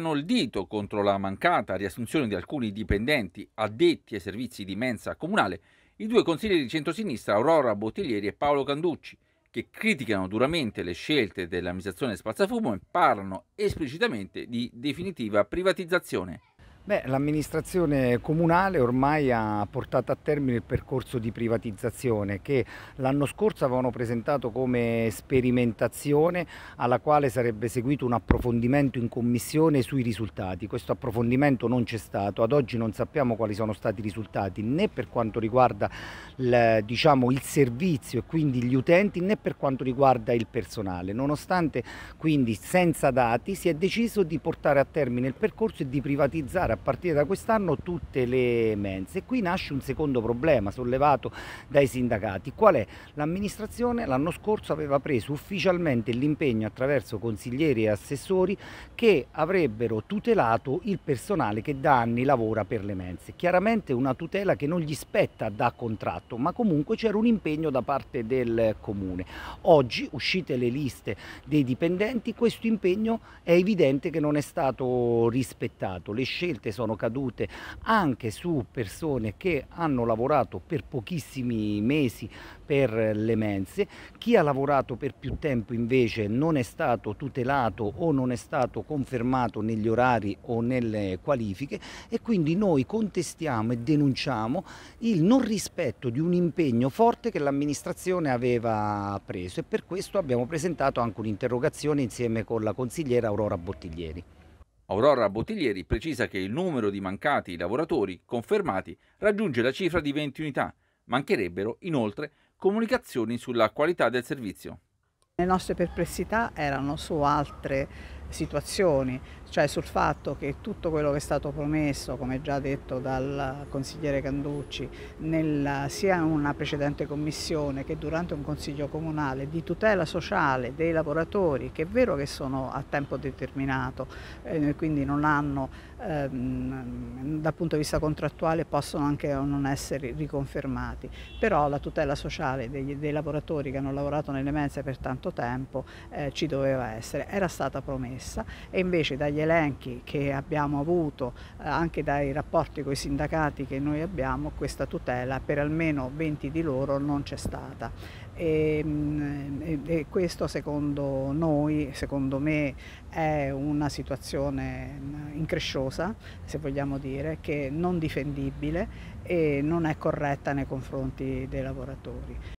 puntano il dito contro la mancata riassunzione di alcuni dipendenti addetti ai servizi di mensa comunale i due consiglieri di centrosinistra Aurora Bottiglieri e Paolo Canducci, che criticano duramente le scelte dell'amministrazione Spazzafumo e parlano esplicitamente di definitiva privatizzazione l'amministrazione comunale ormai ha portato a termine il percorso di privatizzazione che l'anno scorso avevano presentato come sperimentazione alla quale sarebbe seguito un approfondimento in commissione sui risultati. Questo approfondimento non c'è stato, ad oggi non sappiamo quali sono stati i risultati né per quanto riguarda il, diciamo, il servizio e quindi gli utenti né per quanto riguarda il personale. Nonostante quindi senza dati si è deciso di portare a termine il percorso e di privatizzare a partire da quest'anno tutte le mense. E qui nasce un secondo problema sollevato dai sindacati, qual è? L'amministrazione l'anno scorso aveva preso ufficialmente l'impegno attraverso consiglieri e assessori che avrebbero tutelato il personale che da anni lavora per le mense. Chiaramente una tutela che non gli spetta da contratto, ma comunque c'era un impegno da parte del comune. Oggi, uscite le liste dei dipendenti, questo impegno è evidente che non è stato rispettato. Le scelte volte sono cadute anche su persone che hanno lavorato per pochissimi mesi per le mense, chi ha lavorato per più tempo invece non è stato tutelato o non è stato confermato negli orari o nelle qualifiche e quindi noi contestiamo e denunciamo il non rispetto di un impegno forte che l'amministrazione aveva preso e per questo abbiamo presentato anche un'interrogazione insieme con la consigliera Aurora Bottiglieri. Aurora Bottiglieri precisa che il numero di mancati lavoratori confermati raggiunge la cifra di 20 unità. Mancherebbero inoltre comunicazioni sulla qualità del servizio. Le nostre perplessità erano su altre situazioni, cioè sul fatto che tutto quello che è stato promesso, come già detto dal consigliere Canducci, nella, sia in una precedente commissione che durante un consiglio comunale di tutela sociale dei lavoratori, che è vero che sono a tempo determinato, eh, quindi non hanno, ehm, dal punto di vista contrattuale possono anche non essere riconfermati, però la tutela sociale degli, dei lavoratori che hanno lavorato nelle mense per tanto tempo eh, ci doveva essere, era stata promessa messa e invece dagli elenchi che abbiamo avuto, eh, anche dai rapporti con i sindacati che noi abbiamo, questa tutela per almeno 20 di loro non c'è stata. Ehm, e, e, questo secondo noi, secondo me, è una situazione mm, incresciosa, se vogliamo dire, che non difendibile e non è corretta nei confronti dei lavoratori.